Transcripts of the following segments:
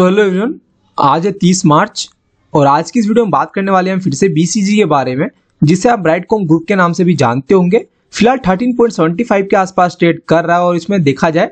so hello everyone आज है तीस मार्च और आज की इस वीडियो में बात करने वाले हैं फिर से बीसीजी के बारे में जिसे आप ब्राइट कॉम ग्रुप के नाम से भी जानते होंगे फिलहाल थर्टीन पॉइंट सेवेंटी फाइव के आसपास ट्रेड कर रहा है और इसमें देखा जाए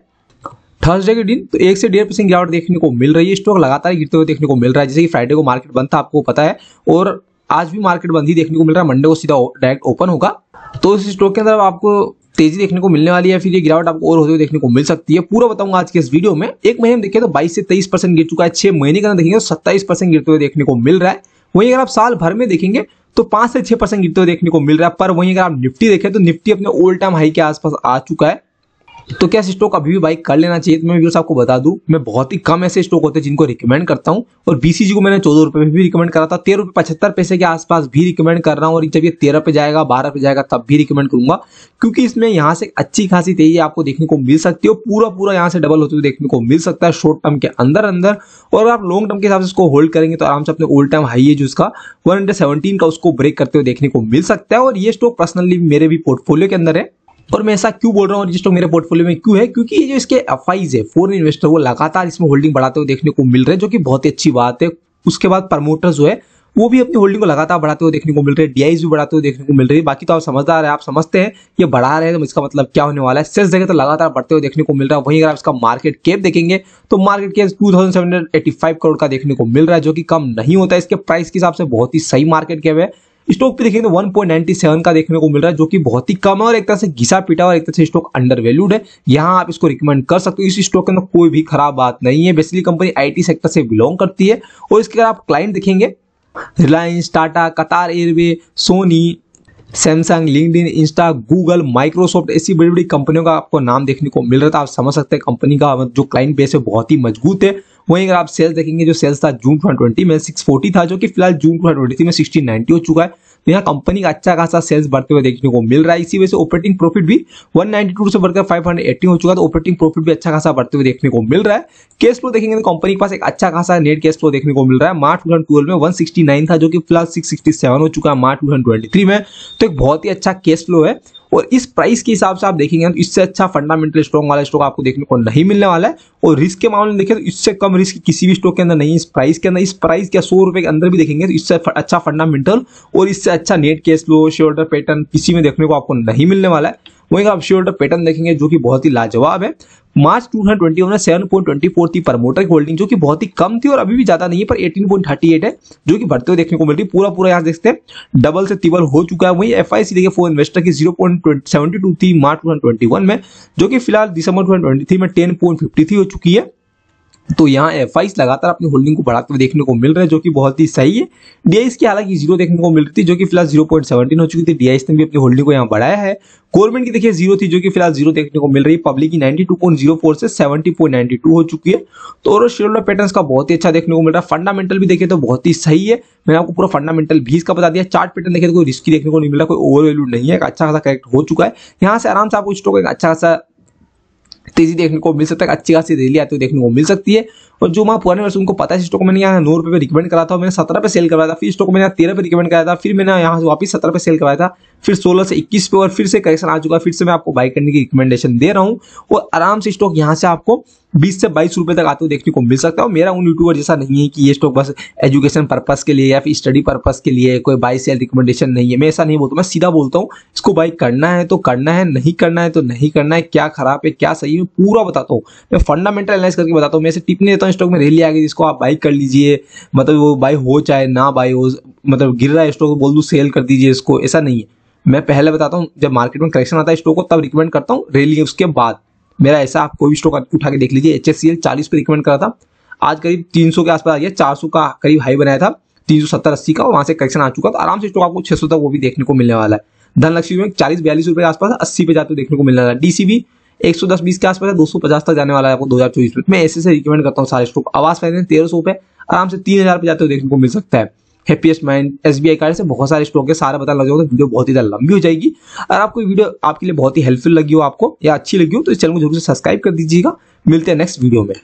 थर्सडे के दिन तो एक से डेढ़ परसेंट गिरावट देखने को मिल रही है स्टॉक लगातार गिरते हुए देखने को मिल रहा है जैसे कि फ्राइडे को मार्केट बंद था आपको पता है और आज भी मार्केट बंद ही देखने को मिल रहा है मंडे को सीधा डायरेक्ट ओपन होगा तो इस स्टॉक के अंदर आपको तेजी देखने को मिलने वाली है फिर ये गिरावट आपको और होते हुए देखने को मिल सकती है पूरा बताऊंगा आज के इस वीडियो में एक महीने में देखिए तो बाईस से तेईस परसेंट गिर चुका है छह महीने के अंदर देखेंगे तो सत्ताईस परसेंट गिरते हुए देखने को मिल रहा है वहीं अगर आप साल भर में देखेंगे तो पांच से छह परसेंट गिरते हुए देखने को मिल रहा है पर वहीं अगर आप निफ्टी देखें तो निफ्टी अपने ओल्ड टाइम हाई के आसपास आ चुका है तो क्या स्टॉक अभी भी बाई कर लेना चाहिए तो मैं व्यूर्स आपको बता दूं मैं बहुत ही कम ऐसे स्टॉक होते हैं जिनको रिकमेंड करता हूं और बीसीजी को मैंने चौदह रुपए में भी रिकमेंड करा था तेरह रुपए पचहत्तर पैसे के आसपास भी रिकमेंड कर रहा हूँ और जब ये तेरह पे जाएगा बारह पे जाएगा तब भी रिकमेंड करूंगा क्योंकि इसमें यहाँ से अच्छी खासी तेजी आपको देखने को मिल सकती है पूरा पूरा यहाँ से डबल होते हुए देखने को मिल सकता है शॉर्ट टर्म के अंदर अंदर और आप लॉन्ग टर्म के हिसाब से इसको होल्ड करेंगे तो आराम से अपने ओल्ड टर्म हाई है जो उसका वन का उसको ब्रेक करते हुए देखने को मिल सकता है और ये स्टॉक पर्सनली मेरे भी पोर्टफोलियो के अंदर है और मैं ऐसा क्यों बोल रहा हूँ और स्टॉक मेरे पोर्टफोलियो में क्यों है क्योंकि ये जो इसके एफ है फोरन इन्वेस्टर वो लगातार इसमें होल्डिंग बढ़ाते हुए देखने को मिल रहे हैं जो कि बहुत ही अच्छी बात है उसके बाद प्रमोटर्स जो है वो भी अपनी होल्डिंग को लगातार बढ़ाते हुए देखने को मिल रहे हैं डीआईज भी बढ़ाते हुए देखने को मिल रही है बाकी तो आप समझदार है आप समझते हैं ये बढ़ा रहे हैं तो इसका मतलब क्या होने वाला है सेल्स जगह तो लगातार बढ़ते हुए देखने को मिल रहा है वहीं अगर आप इसका मार्केट कैप देखेंगे तो मार्केट कैप टू करोड़ का देखने को मिल रहा है जो कि कम नहीं होता है इसके प्राइस के हिसाब से बहुत ही सही मार्केट कैप है स्टॉक पे देखेंगे तो 1.97 का देखने को मिल रहा है जो कि बहुत ही कम है और एक तरह से घिसा पिटा और एक तरह से स्टॉक अंडर वैल्यूड है यहाँ आप इसको रिकमेंड कर सकते हो इस स्टॉक के अंदर कोई भी खराब बात नहीं है बेसिकली कंपनी आईटी सेक्टर से बिलोंग करती है और इसके अगर आप क्लाइंट देखेंगे Reliance Tata Qatar airway Sony Samsung LinkedIn Insta Google Microsoft ऐसी बड़ी बड़ी कंपनियों का आपको नाम देखने को मिल रहा था आप समझ सकते हैं कंपनी का जो क्लाइंट बेस है बहुत ही मजबूत है वहीं अगर आप सेल्स देखेंगे जो सेल्स था जून ट्वेंटी में सिक्स फोर्टी था जो कि फिलहाल जून ट्वेंटी में सिक्सटी नाइनटी हो चुका है तो यहाँ कंपनी का अच्छा खासा सेल्स बढ़ते हुए देखने को मिल रहा है इसी वजह से ऑपरेटिंग प्रॉफिट भी 192 से बढ़कर 580 हो चुका है तो ऑपरेटिंग प्रॉफिट भी अच्छा खासा बढ़ते हुए देखने को मिल रहा है कैश फ्लो देखेंगे तो कंपनी के पास एक अच्छा खासा नेट कैश फ्लो देखने को मिल रहा है मार्च टू में वन था जो कि फिलहाल सिक्स हो चुका है मार्च टू में तो एक बहुत ही अच्छा कैश फ्लो है और इस प्राइस के हिसाब से आप देखेंगे तो इससे अच्छा फंडामेंटल स्ट्रॉन्ग वाला स्टॉक आपको देखने को नहीं मिलने वाला है और रिस्क के मामले में देखें तो इससे कम रिस्क किसी भी स्टॉक के अंदर नहीं इस प्राइस के अंदर इस प्राइस के सौ रुपए के अंदर भी देखेंगे तो इससे अच्छा फंडामेंटल और इससे अच्छा net cash flow shoulder pattern किसी में देखने को आपको नहीं मिलने वाला है वहीं आप शेयर पैटर्न देखेंगे जो कि बहुत ही लाजवाब है मार्च वन में सेवन पॉइंट ट्वेंटी फोर थी प्रमोटर की होल्डिंग जो कि बहुत ही कम थी और अभी भी ज्यादा नहीं है पर 18.38 है जो कि बढ़ते हुए देखने को मिल रही है पूरा पूरा यहाँ देखते हैं डबल से तिबल हो चुका है वहीं एफ आई सी देखिए फोर इन्वेस्टर की जीरो पॉइंट सेवेंटी टू थी मार्च टू में जो कि फिलहाल दिसंबर टू में टेन पॉइंट फिफ्टी थ्री हो चुकी है तो यहाँ एफ लगातार अपनी होल्डिंग को बढ़ाते हुए देखने को मिल रहे हैं जो कि बहुत ही सही है डीआईस की हालांकि जीरो देखने को मिल रही थी जो कि फिलहाल जीरो पॉइंट सेवेंटीन हो चुकी थी डीआईस ने भी अपनी होल्डिंग को यहाँ बढ़ाया है गवर्नमेंट की देखिए जीरो थी जो कि फिलहाल जीरो देखने को मिल रही है पब्लिक की नाइनटी से सेवेंटी हो चुकी है तो और शेयर पैटर्न का बहुत ही अच्छा देखने को मिल रहा है फंडामेंटल भी देखिए तो बहुत ही सही है मैंने आपको पूरा फंडामेंटल भी इसका बता दिया चार्ट पैटर्न देखिए तो कोई रिस्की देखने को नहीं मिल रहा कोई ओवर वैल्यू नहीं है अच्छा खासा करेक्ट हो चुका है यहाँ से आराम से आपको स्टॉक एक अच्छा खासा तेजी देखने को मिल सकता है अच्छी खासी रैली आती हुई देखने को मिल सकती है और जो वहाँ पुराने वर्षों उनको पता है स्टॉक मैंने यहाँ नौ रुपये पर रिकमेंड करा था मैंने सत्रह पे सेल करवाया था फिर स्टॉक मैंने यहाँ तेरह पे रिकमेंड कराया था फिर मैंने यहाँ वापस सत्रह पे सेल करवाया था फिर सोलह से इक्कीस पे और फिर से करेक्शन आ चुका फिर से मैं आपको बाई करने की रिकमेंडेशन दे रहा हूँ और आराम से स्टॉक यहाँ से आपको बीस से बाईस रुपए तक आते हुए देखने को मिल सकता है और मेरा उन यूट्यूबर जैसा नहीं है कि ये स्टॉक बस एजुकेशन पर्पज के लिए या फिर स्टडी पर्पज के लिए कोई बाई सेल रिकमेंडेशन नहीं है मैं ऐसा नहीं बोलता मैं सीधा बोलता हूँ इसको बाई करना है तो करना है नहीं करना है तो नहीं करना है क्या खराब है क्या सही है पूरा बताता हूँ मैं फंडामेंटल एनालिस करके बताता हूँ मैं ऐसे टिप नहीं देता हूँ स्टॉक में रैली आ गई जिसको आप बाई कर लीजिए मतलब वो बाई हो चाहे ना बाई हो मतलब गिर रहा है स्टॉक बोल दू सेल कर दीजिए इसको ऐसा नहीं है मैं पहले बताता हूँ जब मार्केट में करेक्शन आता है स्टॉक को तब रिकमेंड करता हूँ रैली उसके बाद मेरा ऐसा आप कोई भी स्टॉक उठा के देख लीजिए एच एस सी एल चालीस रिकमेंड करा था आज करीब तीन सौ के आसपास आ गया चार सौ का करीब हाई बनाया था तीन सौ सत्तर अस्सी का वहां से करेक्शन आ चुका था आराम से स्टॉक आपको छह सौ तक वो भी देखने को मिलने वाला है धनलक्ष्मी में चालीस बयालीस रुपए के आसपास अस्सी पे जाते देखने को मिलने वाला है डीसीबी एक सौ दस बीस के आसपास है दो सौ पचास तक जाने वाला है आपको दो हजार चौबीस में ऐसे से रिकमेंड करता हूँ सारे स्टॉक आवास फाइनेंस तेरह सौ रुपए आराम से तीन हजार पे जाते हुए देखने को मिल सकता है happiest mind S B I card से बहुत सारे स्टॉक के सारा बता लग जाओ तो वीडियो बहुत ही ज़्यादा लंबी हो जाएगी अगर आपको वीडियो आपके लिए बहुत ही हेल्पफुल लगी हो आपको या अच्छी लगी हो तो इस चैनल को जरूर से सब्सक्राइब कर दीजिएगा मिलते हैं नेक्स्ट वीडियो में